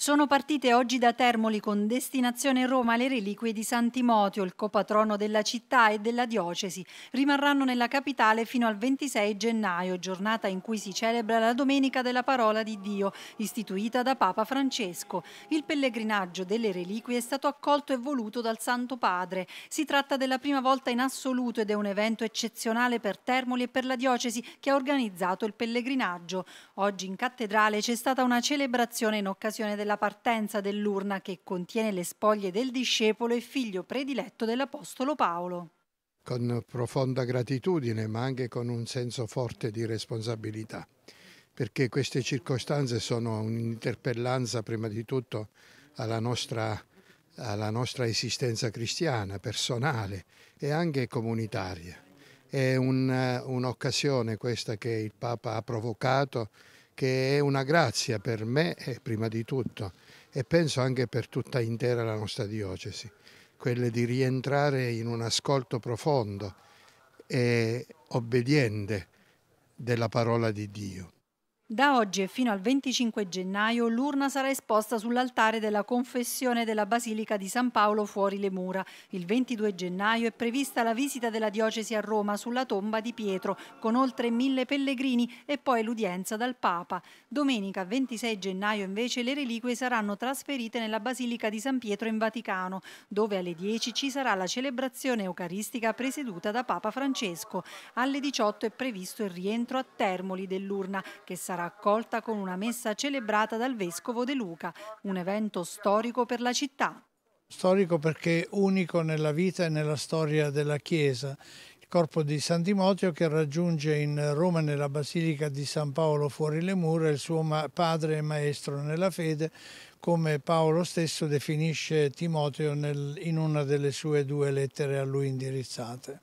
Sono partite oggi da Termoli con destinazione Roma le reliquie di Santimotio, il copatrono della città e della diocesi. Rimarranno nella capitale fino al 26 gennaio, giornata in cui si celebra la Domenica della Parola di Dio, istituita da Papa Francesco. Il pellegrinaggio delle reliquie è stato accolto e voluto dal Santo Padre. Si tratta della prima volta in assoluto ed è un evento eccezionale per Termoli e per la diocesi che ha organizzato il pellegrinaggio. Oggi in cattedrale c'è stata una celebrazione in occasione della la partenza dell'urna che contiene le spoglie del discepolo e figlio prediletto dell'Apostolo Paolo. Con profonda gratitudine, ma anche con un senso forte di responsabilità, perché queste circostanze sono un'interpellanza prima di tutto alla nostra, alla nostra esistenza cristiana, personale e anche comunitaria. È un'occasione questa che il Papa ha provocato che è una grazia per me prima di tutto e penso anche per tutta intera la nostra diocesi, quelle di rientrare in un ascolto profondo e obbediente della parola di Dio. Da oggi e fino al 25 gennaio l'urna sarà esposta sull'altare della confessione della Basilica di San Paolo fuori le mura. Il 22 gennaio è prevista la visita della diocesi a Roma sulla tomba di Pietro con oltre mille pellegrini e poi l'udienza dal Papa. Domenica 26 gennaio invece le reliquie saranno trasferite nella Basilica di San Pietro in Vaticano dove alle 10 ci sarà la celebrazione eucaristica presieduta da Papa Francesco. Alle 18 è previsto il rientro a Termoli dell'urna che sarà sarà accolta con una messa celebrata dal Vescovo De Luca, un evento storico per la città. Storico perché unico nella vita e nella storia della Chiesa. Il corpo di San Timoteo che raggiunge in Roma nella Basilica di San Paolo fuori le mura il suo padre e maestro nella fede, come Paolo stesso definisce Timoteo nel, in una delle sue due lettere a lui indirizzate.